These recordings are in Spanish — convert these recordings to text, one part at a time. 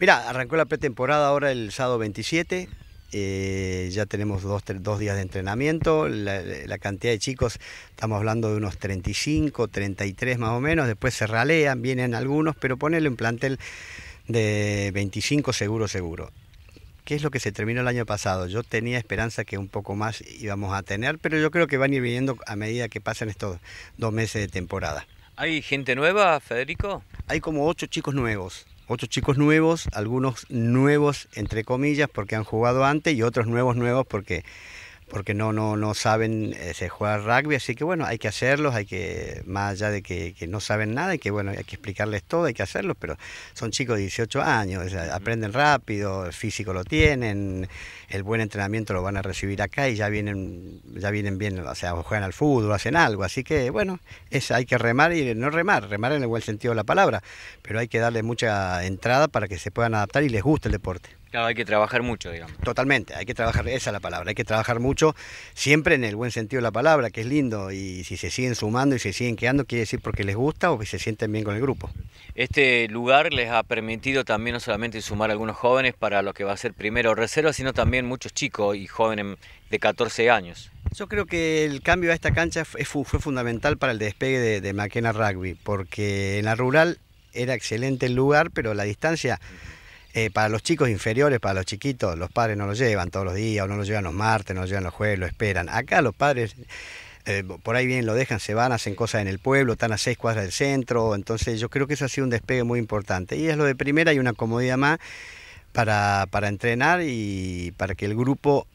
Mira, arrancó la pretemporada ahora el sábado 27. Eh, ya tenemos dos, días de entrenamiento, la, cantidad de chicos, estamos hablando de unos 35, 33 más o menos, después se ralean, vienen algunos, pero ponele un plantel de 25 seguro, seguro. ¿Qué es lo que se terminó el año pasado? Yo tenía esperanza que un poco más íbamos a tener, pero yo creo que van a ir viniendo a medida que pasan estos dos meses de temporada. ¿Hay gente nueva, Federico? Hay como ocho chicos nuevos. Otros chicos nuevos, algunos nuevos entre comillas porque han jugado antes y otros nuevos nuevos porque porque no, no, no saben eh, se jugar rugby, así que bueno, hay que hacerlos, hay que, más allá de que, que, no saben nada, hay que bueno, hay que explicarles todo, hay que hacerlos, pero son chicos de 18 años, aprenden rápido, el físico lo tienen, el buen entrenamiento lo van a recibir acá y ya vienen, ya vienen bien, o sea, juegan al fútbol, hacen algo, así que bueno, es, hay que remar y no remar, remar en el buen sentido de la palabra, pero hay que darle mucha entrada para que se puedan adaptar y les guste el deporte. Claro, hay que trabajar mucho, digamos. Totalmente, hay que trabajar, esa es la palabra, hay que trabajar mucho, siempre en el buen sentido de la palabra, que es lindo, y si se siguen sumando y se siguen quedando, quiere decir porque les gusta o que se sienten bien con el grupo. Este lugar les ha permitido también no solamente sumar algunos jóvenes para lo que va a ser primero reserva, sino también muchos chicos y jóvenes de 14 años. Yo creo que el cambio a esta cancha fue, fundamental para el despegue de, de McKenna Rugby, porque en la rural era excelente el lugar, pero la distancia... Eh, para los chicos inferiores, para los chiquitos, los padres no lo llevan todos los días, o no los llevan los martes, no lo llevan los jueves, lo esperan. Acá los padres eh, por ahí bien lo dejan, se van, hacen cosas en el pueblo, están a seis cuadras del centro, entonces yo creo que eso ha sido un despegue muy importante. Y es lo de primera, y una comodidad más para, para entrenar y para que el grupo,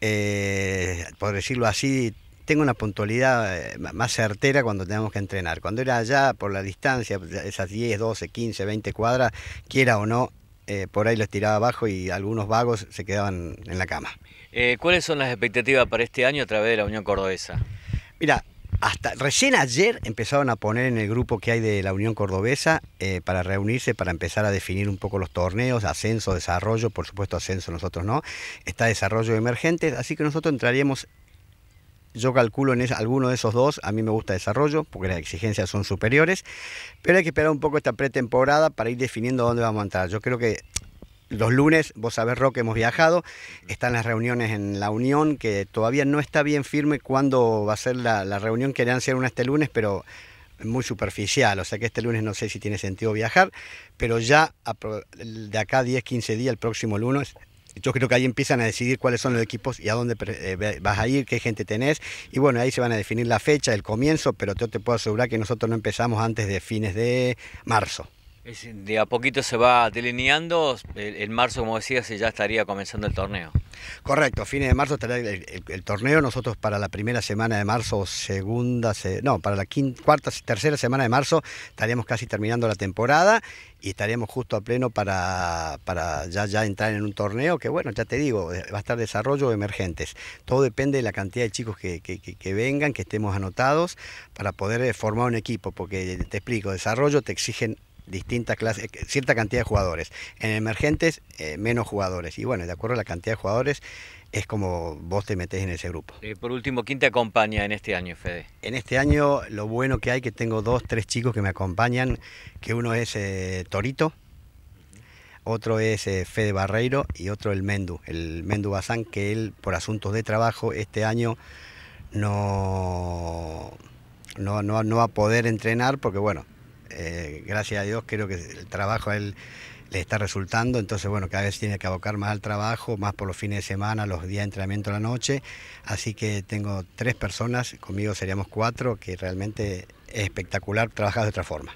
eh, por decirlo así, tenga una puntualidad más certera cuando tenemos que entrenar. Cuando era allá, por la distancia, esas 10, 12, 15, 20 cuadras, quiera o no, eh, por ahí los tiraba abajo y algunos vagos se quedaban en la cama. Eh, ¿Cuáles son las expectativas para este año a través de la Unión Cordobesa? Mira, hasta recién ayer empezaron a poner en el grupo que hay de la Unión Cordobesa eh, para reunirse, para empezar a definir un poco los torneos, ascenso, desarrollo, por supuesto ascenso nosotros no, está desarrollo emergente, así que nosotros entraríamos yo calculo en alguno de esos dos, a mí me gusta desarrollo, porque las exigencias son superiores, pero hay que esperar un poco esta pretemporada para ir definiendo dónde vamos a entrar. Yo creo que los lunes, vos sabés, Roque, hemos viajado, están las reuniones en la Unión, que todavía no está bien firme cuándo va a ser la, reunión, querían ser una este lunes, pero muy superficial, o sea que este lunes no sé si tiene sentido viajar, pero ya de acá 10, 15 días, el próximo lunes, yo creo que ahí empiezan a decidir cuáles son los equipos y a dónde eh, vas a ir, qué gente tenés. Y bueno, ahí se van a definir la fecha, el comienzo, pero yo te puedo asegurar que nosotros no empezamos antes de fines de marzo de a poquito se va delineando, en marzo, como decías, ya estaría comenzando el torneo. Correcto, fines de marzo estaría el, torneo. Nosotros para la primera semana de marzo, segunda, no, para la quinta, cuarta, tercera semana de marzo estaríamos casi terminando la temporada y estaríamos justo a pleno para, para ya, ya entrar en un torneo que, bueno, ya te digo, eh, va a estar desarrollo emergentes. Todo depende de la cantidad de chicos que, vengan, que estemos anotados para poder eh, formar un equipo, porque te explico, desarrollo te exigen distintas clases, eh, cierta cantidad de jugadores. En emergentes, eh, menos jugadores. Y bueno, de acuerdo a la cantidad de jugadores, es como vos te metés en ese grupo. Y eh, por último, ¿quién te acompaña en este año, Fede? En este año, lo bueno que hay que tengo dos, tres chicos que me acompañan, que uno es Torito, otro es Fede Barreiro y otro el Mendu, el Mendu Bazán, que él por asuntos de trabajo este año no, no va a poder entrenar porque bueno, eh, gracias a Dios creo que el trabajo a él le está resultando, entonces bueno, cada vez tiene que abocar más al trabajo, más por los fines de semana, los días de entrenamiento a la noche, así que tengo tres personas, conmigo seríamos cuatro, que realmente es espectacular trabajar de otra forma.